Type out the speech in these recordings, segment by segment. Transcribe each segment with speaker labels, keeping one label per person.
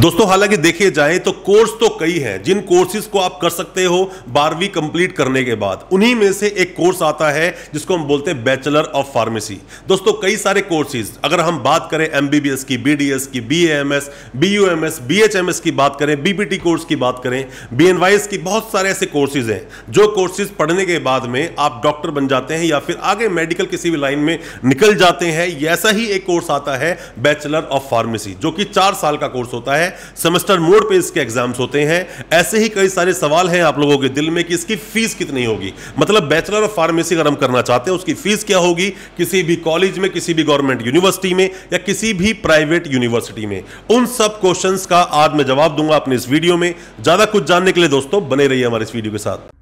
Speaker 1: दोस्तों हालांकि देखे जाए तो कोर्स तो कई है जिन कोर्सेज को आप कर सकते हो बारहवीं कंप्लीट करने के बाद उन्हीं में से एक कोर्स आता है जिसको हम बोलते हैं बैचलर ऑफ फार्मेसी दोस्तों कई सारे कोर्सेज अगर हम बात करें एमबीबीएस की बीडीएस की बीएएमएस बीयूएमएस बीएचएमएस की बात करें बीपीटी कोर्स की बात करें बी की बहुत सारे ऐसे कोर्सेज हैं जो कोर्सेज पढ़ने के बाद में आप डॉक्टर बन जाते हैं या फिर आगे मेडिकल किसी भी लाइन में निकल जाते हैं ऐसा ही एक कोर्स आता है बैचलर ऑफ फार्मेसी जो कि चार साल का कोर्स होता है है सेमेस्टर मोड पे इसके एग्जाम्स होते हैं ऐसे ही कई सारे सवाल हैं आप लोगों के दिल में कि इसकी फीस कितनी होगी मतलब बैचलर ऑफ फार्मेसी अगर हम करना चाहते हैं उसकी फीस क्या होगी किसी भी कॉलेज में किसी भी गवर्नमेंट यूनिवर्सिटी में या किसी भी प्राइवेट यूनिवर्सिटी में उन सब क्वेश्चन का आज मैं जवाब दूंगा अपने इस वीडियो में ज्यादा कुछ जानने के लिए दोस्तों बने रही हमारे इस वीडियो के साथ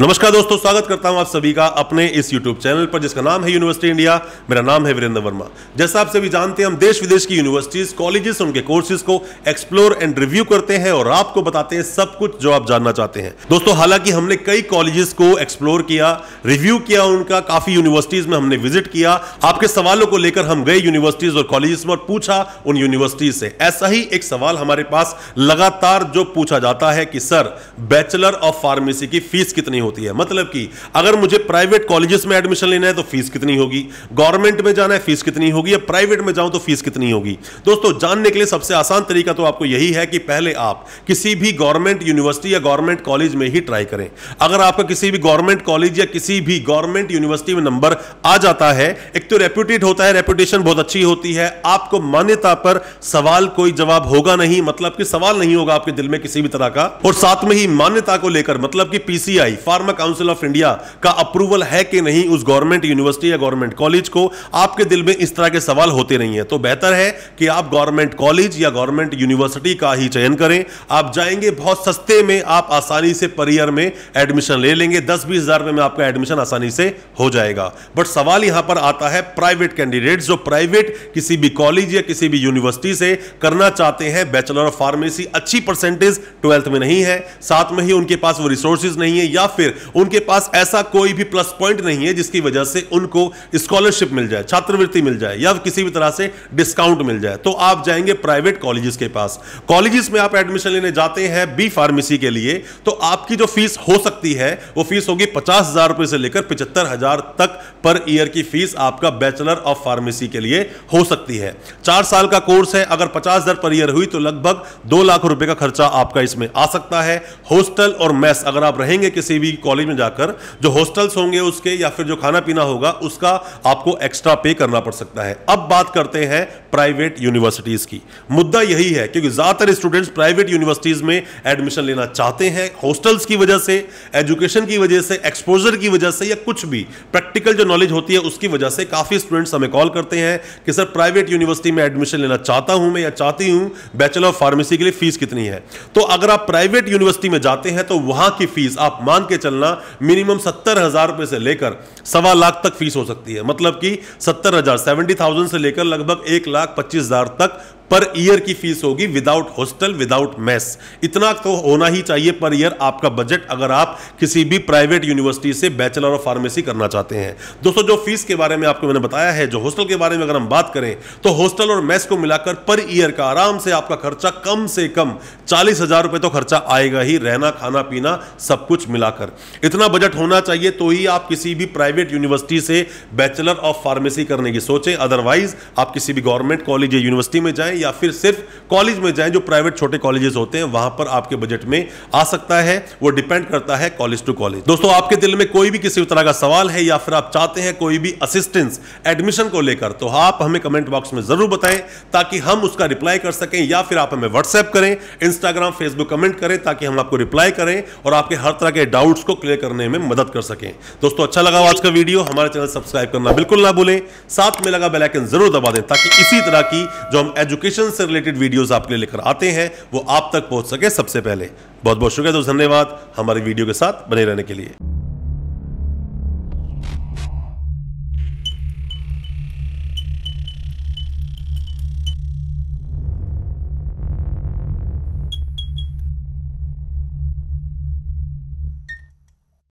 Speaker 1: नमस्कार दोस्तों स्वागत करता हूं आप सभी का अपने इस YouTube चैनल पर जिसका नाम है यूनिवर्सिटी इंडिया मेरा नाम है वीरेंद्र वर्मा जैसा आप सभी जानते हैं हम देश विदेश की यूनिवर्सिटीज कॉलेजेस उनके कोर्सेज को एक्सप्लोर एंड रिव्यू करते हैं और आपको बताते हैं सब कुछ जो आप जानना चाहते हैं दोस्तों हालांकि हमने कई कॉलेजेस को एक्सप्लोर किया रिव्यू किया उनका काफी यूनिवर्सिटीज में हमने विजिट किया आपके सवालों को लेकर हम गए यूनिवर्सिटीज और कॉलेजेस में और पूछा उन यूनिवर्सिटीज से ऐसा ही एक सवाल हमारे पास लगातार जो पूछा जाता है कि सर बैचलर ऑफ फार्मेसी की फीस कितनी होती है मतलब कि अगर मुझे प्राइवेट कॉलेजेस में एडमिशन लेना है तो फीस कितनी होगी गवर्नमेंट में जाना है फीस कितनी होगी या प्राइवेट में जाऊं तो फीस कितनी होगी दोस्तों जानने के लिए सबसे आसान तरीका तो आपको यही है कि पहले आप किसी भी गवर्नमेंट यूनिवर्सिटी या गवर्नमेंट कॉलेज में ही ट्राई करें अगर आपका किसी भी गवर्नमेंट कॉलेज या किसी भी गवर्नमेंट यूनिवर्सिटी में नंबर आ जाता है एक तो रेप्यूटेड होता है रेप्यूटेशन बहुत अच्छी होती है आपको मान्यता पर सवाल कोई जवाब होगा नहीं मतलब कि सवाल नहीं होगा आपके दिल में किसी भी तरह का और साथ में ही मान्यता को लेकर मतलब कि PCI pharma council of India का अप्रूवल है कि नहीं उस गवर्नमेंट यूनिवर्सिटी या गवर्नमेंट कॉलेज को आपके दिल में इस तरह के सवाल होते नहीं है तो बेहतर है कि आप गवर्नमेंट कॉलेज या गवर्नमेंट यूनिवर्सिटी का ही चयन करें आप जाएंगे बहुत सस्ते में आप आसानी से पर ईयर में एडमिशन ले लेंगे दस बीस हजार में आपका एडमिशन आसानी से हो जाएगा बट सवाल यहां पर आता है प्राइवेट कैंडिडेट जो प्राइवेट किसी भी कॉलेज या किसी भी यूनिवर्सिटी से करना चाहते हैं बैचलर ऑफ फार्मेसी अच्छी परसेंटेज ट्वेल्थ में नहीं है साथ में ही उनके पास वो रिसोर्सेज नहीं है या फिर फिर उनके पास ऐसा कोई भी प्लस पॉइंट नहीं है जिसकी वजह से उनको स्कॉलरशिप मिल जाए छात्रवृत्ति मिल जाए या किसी भी तरह से डिस्काउंट मिल जाए तो आप जाएंगे प्राइवेट कॉलेजेस के पास कॉलेजेस में आप एडमिशन लेने जाते हैं बी फार्मेसी के लिए तो आपकी जो फीस हो सकती सकती है वो फीस होगी पचास हजार रुपए से लेकर पिछहत्तर हजार तक पर ईयर की फीस आपका बैचलर ऑफ फार्मेसी के लिए हो सकती है चार साल का कोर्स है अगर पचास हजार पर ईयर हुई तो लगभग दो लाख रुपए का खर्चा आपका इसमें आ सकता है हॉस्टल और मैस अगर आप रहेंगे किसी भी कॉलेज में जाकर जो हॉस्टल्स होंगे उसके या फिर जो खाना पीना होगा उसका आपको एक्स्ट्रा पे करना पड़ सकता है अब बात करते हैं प्राइवेट यूनिवर्सिटीज की मुद्दा यही है क्योंकि ज्यादातर स्टूडेंट्स प्राइवेट यूनिवर्सिटीज में एडमिशन लेना चाहते हैं हॉस्टल्स की वजह से एजुकेशन की वजह से एक्सपोजर की वजह से या कुछ भी प्रैक्टिकल जो नॉलेज होती है उसकी वजह से काफ़ी स्टूडेंट्स हमें कॉल करते हैं कि सर प्राइवेट यूनिवर्सिटी में एडमिशन लेना चाहता हूं मैं या चाहती हूं बैचलर ऑफ फार्मेसी के लिए फीस कितनी है तो अगर आप प्राइवेट यूनिवर्सिटी में जाते हैं तो वहां की फीस आप मान के चलना मिनिमम सत्तर हजार रुपये से लेकर सवा लाख तक फीस हो सकती है मतलब कि सत्तर हजार सेवेंटी थाउजेंड से लेकर लगभग एक लाख पच्चीस हजार तक पर ईयर की फीस होगी विदाउट हॉस्टल विदाउट मेस इतना तो होना ही चाहिए पर ईयर आपका बजट अगर आप किसी भी प्राइवेट यूनिवर्सिटी से बैचलर ऑफ फार्मेसी करना चाहते हैं दोस्तों जो फीस के बारे में आपको मैंने बताया है जो हॉस्टल के बारे में अगर हम बात करें तो हॉस्टल और मेस को मिलाकर पर ईयर का आराम से आपका खर्चा कम से कम चालीस हजार तो खर्चा आएगा ही रहना खाना पीना सब कुछ मिलाकर इतना बजट होना चाहिए तो ही आप किसी भी प्राइवेट यूनिवर्सिटी से बैचलर ऑफ फार्मेसी करने की सोचें अदरवाइज आप किसी भी गवर्नमेंट कॉलेज या यूनिवर्सिटी में जाएं या फिर सिर्फ कॉलेज में जाएं जो प्राइवेट छोटे कॉलेजेस होते हैं वहां पर आपके बजट में आ सकता है वो डिपेंड करता है कॉलेज टू कॉलेज दोस्तों आपके दिल में कोई भी किसी तरह का सवाल है या फिर आप चाहते हैं कोई भी असिस्टेंस एडमिशन को लेकर तो आप हमें कमेंट बॉक्स में जरूर बताएं ताकि हम उसका रिप्लाई कर सकें या फिर आप हमें व्हाट्सएप करें इंस्टाग्राम फेसबुक कमेंट करें ताकि हम आपको रिप्लाई करें और आपके हर तरह के डाउट्स को क्लियर करने में मदद कर सकें दोस्तों अच्छा लगा आज का वीडियो हमारे चैनल सब्सक्राइब करना बिल्कुल ना भूलें साथ में लगा बेलाइकन जरूर दबा दें ताकि इसी तरह की जो हम एजुकेशन एजुकेशन से रिलेटेड वीडियोस आपके लिए लेकर आते हैं वो आप तक पहुंच सके सबसे पहले बहुत बहुत शुक्रिया दोस्तों धन्यवाद हमारे वीडियो के साथ बने रहने के लिए